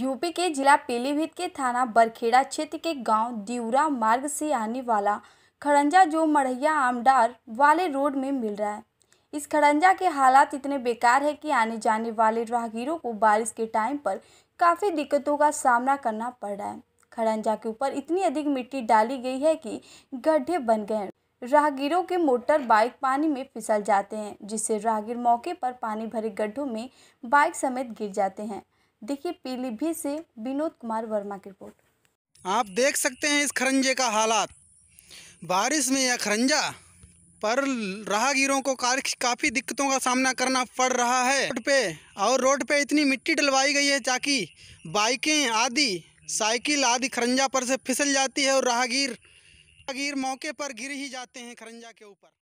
UP के जिला पीलीभीत के थाना बरखेड़ा क्षेत्र के गांव दिवरा मार्ग से आने वाला खड़ंजा जो मढ़िया आमडार वाले रोड में मिल रहा है इस खड़ंजा के हालात इतने बेकार है कि आने जाने वाले राहगीरों को बारिश के टाइम पर काफ़ी दिक्कतों का सामना करना पड़ रहा है खड़ंजा के ऊपर इतनी अधिक मिट्टी डाली गई है कि गड्ढे बन गए राहगीरों के मोटर बाइक पानी में फिसल जाते हैं जिससे राहगीर मौके पर पानी भरे गड्ढों में बाइक समेत गिर जाते हैं देखिए पीलीभीत से विनोद कुमार वर्मा की रिपोर्ट आप देख सकते हैं इस खरंजे का हालात बारिश में यह खरंजा पर राहगीरों को काफ़ी दिक्कतों का सामना करना पड़ रहा है रोड पे और रोड पे इतनी मिट्टी डलवाई गई है ताकि बाइकें आदि साइकिल आदि खरंजा पर से फिसल जाती है और राहगीर राहगीर मौके पर गिर ही जाते हैं खरंजा के ऊपर